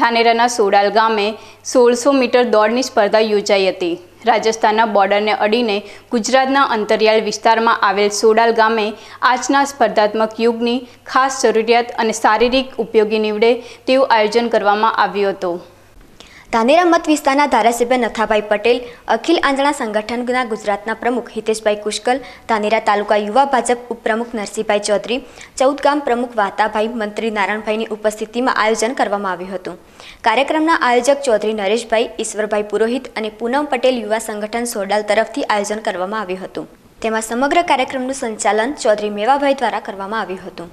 થાનેરાના સોડાલ ગામે સોળસો મીટર દોડની સ્પર્ધા યોજાઈ હતી રાજસ્થાનના બોર્ડરને અડીને ગુજરાતના અંતરિયાળ વિસ્તારમાં આવેલ સોડાલ ગામે આજના સ્પર્ધાત્મક યુગની ખાસ જરૂરિયાત અને શારીરિક ઉપયોગી નીવડે તેવું આયોજન કરવામાં આવ્યું હતું ધાનેરા મત વિસ્તારના ધારાસભ્ય નથાભાઈ પટેલ અખિલ આંધળા સંગઠનના ગુજરાતના પ્રમુખ હિતેશભાઈ પુષ્કલ ધાનેરા તાલુકા યુવા ભાજપ ઉપપ્રમુખ નરસિંહભાઈ ચૌધરી ચૌદગામ પ્રમુખ વાતાભાઈ મંત્રી નારાયણભાઈની ઉપસ્થિતિમાં આયોજન કરવામાં આવ્યું હતું કાર્યક્રમના આયોજક ચૌધરી નરેશભાઈ ઈશ્વરભાઈ પુરોહિત અને પૂનમ પટેલ યુવા સંગઠન સોડાલ તરફથી આયોજન કરવામાં આવ્યું હતું તેમાં સમગ્ર કાર્યક્રમનું સંચાલન ચૌધરી મેવાભાઈ દ્વારા કરવામાં આવ્યું હતું